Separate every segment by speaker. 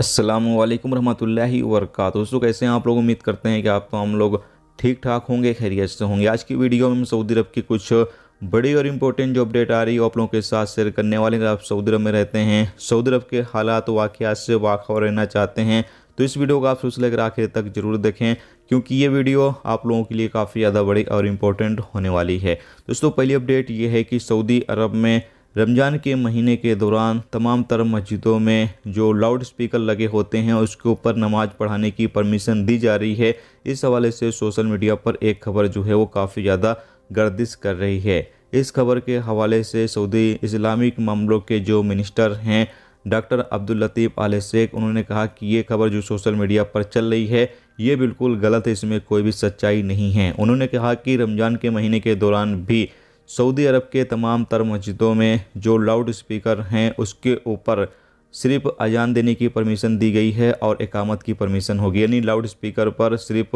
Speaker 1: असलम वरहमतुल्लाहि वरक दोस्तों कैसे हैं आप लोग उम्मीद करते हैं कि आप तो हम लोग ठीक ठाक होंगे खैरियत से होंगे आज की वीडियो में हम सऊदी अरब की कुछ बड़ी और इम्पोर्टेंट जो अपडेट आ रही है आप लोगों के साथ शेयर करने वाले अगर आप सऊदी अरब में रहते हैं सऊदी अरब के हालात वाक़ात से वाक़ रहना चाहते हैं तो इस वीडियो को आप सोच लेकर आखिर तक ज़रूर देखें क्योंकि ये वीडियो आप लोगों के लिए काफ़ी ज़्यादा बड़ी और इम्पोर्टेंट होने वाली है दोस्तों पहली अपडेट ये है कि सऊदी अरब में रमज़ान के महीने के दौरान तमाम तर मस्जिदों में जो लाउड स्पीकर लगे होते हैं उसके ऊपर नमाज पढ़ाने की परमिशन दी जा रही है इस हवाले से सोशल मीडिया पर एक खबर जो है वो काफ़ी ज़्यादा गर्दिश कर रही है इस खबर के हवाले से सऊदी इस्लामिक मामलों के जो मिनिस्टर हैं doctor Abdul Latif Al Sheikh उन्होंने कहा कि ये खबर जो सोशल मीडिया पर चल रही है ये बिल्कुल गलत है इसमें कोई भी सच्चाई नहीं है उन्होंने कहा कि रमज़ान के महीने के दौरान भी सऊदी अरब के तमाम तर मस्जिदों में जो लाउड स्पीकर हैं उसके ऊपर सिर्फ अजान देने की परमिशन दी गई है और एकामत की परमिशन होगी यानी लाउड स्पीकर पर सिर्फ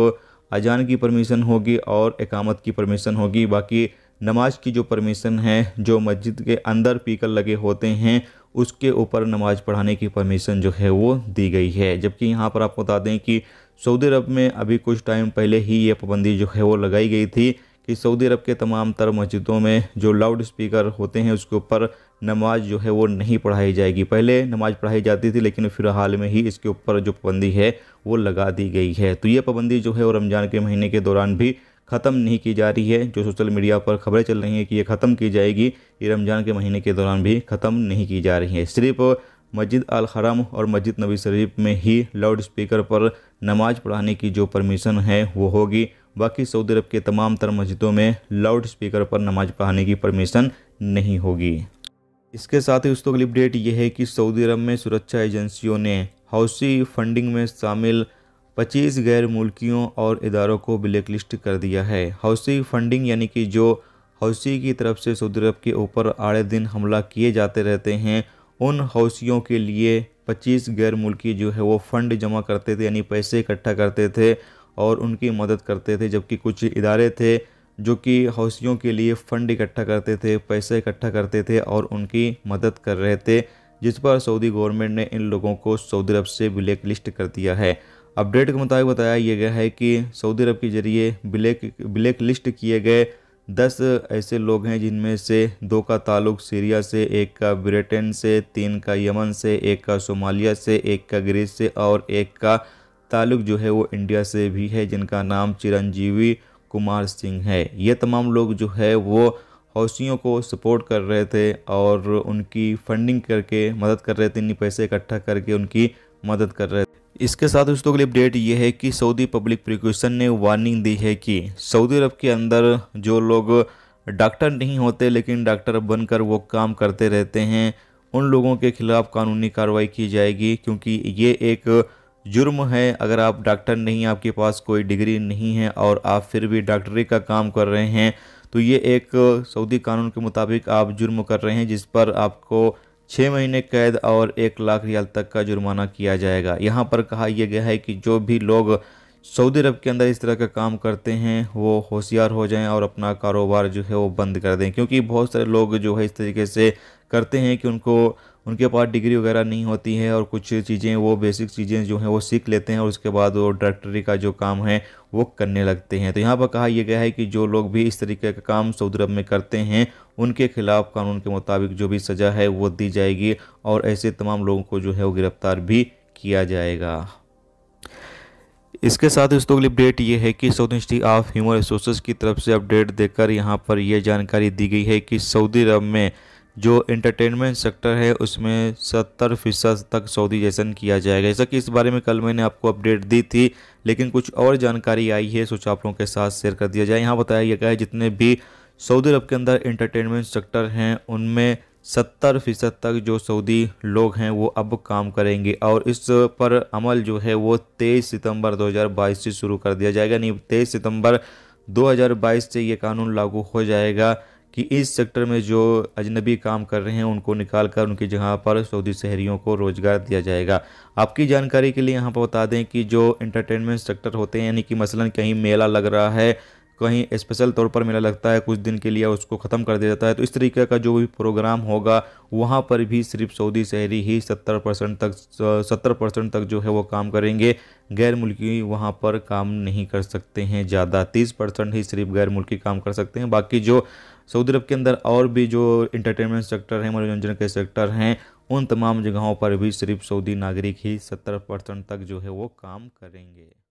Speaker 1: अजान की परमिशन होगी और एकामत की परमिशन होगी बाकी नमाज की जो परमिशन है जो मस्जिद के अंदर पीकर लगे होते हैं उसके ऊपर नमाज पढ़ाने की परमिशन जो है वो दी गई है जबकि यहाँ पर आपको बता दें कि सऊदी अरब में अभी कुछ टाइम पहले ही ये पाबंदी जो है वो लगाई गई थी कि सऊदी अरब के तमाम तर मस्जिदों में जो लाउड स्पीकर होते हैं उसके ऊपर नमाज जो है वो नहीं पढ़ाई जाएगी पहले नमाज पढ़ाई जाती थी लेकिन फिर हाल में ही इसके ऊपर जो पाबंदी है वो लगा दी गई है तो ये पाबंदी जो है वो रमज़ान के महीने के दौरान भी ख़त्म नहीं की जा रही है जो सोशल मीडिया पर खबरें चल रही हैं कि ये ख़त्म की जाएगी ये रमज़ान के महीने के दौरान भी ख़त्म नहीं की जा रही है सिर्फ मस्जिद अल हरम और मस्जिद नबी शरीफ में ही लाउड स्पीकर पर नमाज पढ़ाने की जो परमिशन है वो होगी बाकी सऊदी अरब के तमाम तर मस्जिदों में लाउड स्पीकर पर नमाज पढ़ाने की परमिशन नहीं होगी इसके साथ ही दोस्तों अगली अपडेट यह है कि सऊदी अरब में सुरक्षा एजेंसियों ने हाउसी फंडिंग में शामिल 25 गैर मुल्कियों और इदारों को ब्लैक लिस्ट कर दिया है हाउसी फंडिंग यानी कि जो हाउसी की तरफ से सऊदी अरब के ऊपर आड़े दिन हमला किए जाते रहते हैं उन हौसियों के लिए 25 गैर मुल्की जो है वो फंड जमा करते थे यानी पैसे इकट्ठा करते थे और उनकी मदद करते थे जबकि कुछ इदारे थे जो कि हौसियों के लिए फ़ंड इकट्ठा करते थे पैसे इकट्ठा करते थे और उनकी मदद कर रहे थे जिस पर सऊदी गवर्नमेंट ने इन लोगों को सऊदी अरब से ब्लैक लिस्ट कर दिया है अपडेट के मुताबिक बताया गया है कि सऊदी अरब के जरिए ब्लैक ब्लैक लिस्ट किए गए दस ऐसे लोग हैं जिनमें से दो का ताल्लुक सीरिया से एक का ब्रिटेन से तीन का यमन से एक का सोमालिया से एक का ग्रीस से और एक का ताल्लुक जो है वो इंडिया से भी है जिनका नाम चिरंजीवी कुमार सिंह है ये तमाम लोग जो है वो हौसियों को सपोर्ट कर रहे थे और उनकी फंडिंग करके मदद कर रहे थे इन पैसे इकट्ठा करके उनकी मदद कर रहे इसके साथ दोस्तों अगली अपडेट ये है कि सऊदी पब्लिक प्रिक्यूशन ने वार्निंग दी है कि सऊदी अरब के अंदर जो लोग डॉक्टर नहीं होते लेकिन डॉक्टर बनकर वो काम करते रहते हैं उन लोगों के खिलाफ कानूनी कार्रवाई की जाएगी क्योंकि ये एक जुर्म है अगर आप डॉक्टर नहीं आपके पास कोई डिग्री नहीं है और आप फिर भी डॉक्टरी का काम कर रहे हैं तो ये एक सऊदी कानून के मुताबिक आप जुर्म कर रहे हैं जिस पर आपको छः महीने कैद और एक लाख रियाल तक का जुर्माना किया जाएगा यहाँ पर कहा यह गया है कि जो भी लोग सऊदी अरब के अंदर इस तरह का काम करते हैं वो होशियार हो जाएं और अपना कारोबार जो है वो बंद कर दें क्योंकि बहुत सारे लोग जो है इस तरीके से करते हैं कि उनको उनके पास डिग्री वगैरह नहीं होती है और कुछ चीज़ें वो बेसिक चीज़ें जो हैं वो सीख लेते हैं और उसके बाद वो डायरेक्टरी का जो काम है वो करने लगते हैं तो यहाँ पर कहा यह गया है कि जो लोग भी इस तरीके का काम सऊदी अरब में करते हैं उनके खिलाफ कानून के मुताबिक जो भी सज़ा है वो दी जाएगी और ऐसे तमाम लोगों को जो है वो गिरफ्तार भी किया जाएगा इसके साथ दोस्तों अगली अपडेट ये है कि Saudi Institute of Human Resources की तरफ से अपडेट देकर यहाँ पर यह जानकारी दी गई है कि सऊदी अरब में जो एंटरटेनमेंट सेक्टर है उसमें सत्तर फीसद तक सऊदीजेशन किया जाएगा जैसा कि इस बारे में कल मैंने आपको अपडेट दी थी लेकिन कुछ और जानकारी आई है सोचा आप लोगों के साथ शेयर कर दिया जाए यहाँ बताया गया है जितने भी सऊदी अरब के अंदर एंटरटेनमेंट सेक्टर हैं उनमें सत्तर फ़ीसद तक जो सऊदी लोग हैं वो अब काम करेंगे और इस पर अमल जो है वो तेईस सितंबर 2022 से शुरू कर दिया जाएगा नहीं तेईस सितंबर 2022 से ये कानून लागू हो जाएगा कि इस सेक्टर में जो अजनबी काम कर रहे हैं उनको निकाल कर उनकी जगह पर सऊदी शहरियों को रोज़गार दिया जाएगा आपकी जानकारी के लिए यहाँ पर बता दें कि जो इंटरटेनमेंट सेक्टर होते हैं यानी कि मसलन कहीं मेला लग रहा है कहीं स्पेशल तौर पर मेला लगता है कुछ दिन के लिए उसको ख़त्म कर दिया जाता है तो इस तरीके का जो भी प्रोग्राम होगा वहाँ पर भी सिर्फ सऊदी शहरी ही सत्तर परसेंट तक सत्तर परसेंट तक जो है वो काम करेंगे गैर मुल्की वहाँ पर काम नहीं कर सकते हैं ज़्यादा तीस परसेंट ही सिर्फ गैर मुल्की काम कर सकते हैं बाकी जो सऊदी अरब के अंदर और भी जो इंटरटेनमेंट सेक्टर हैं मनोरंजन के सेक्टर हैं उन तमाम जगहों पर भी सिर्फ सऊदी नागरिक ही सत्तर परसेंट तक जो है वो काम करेंगे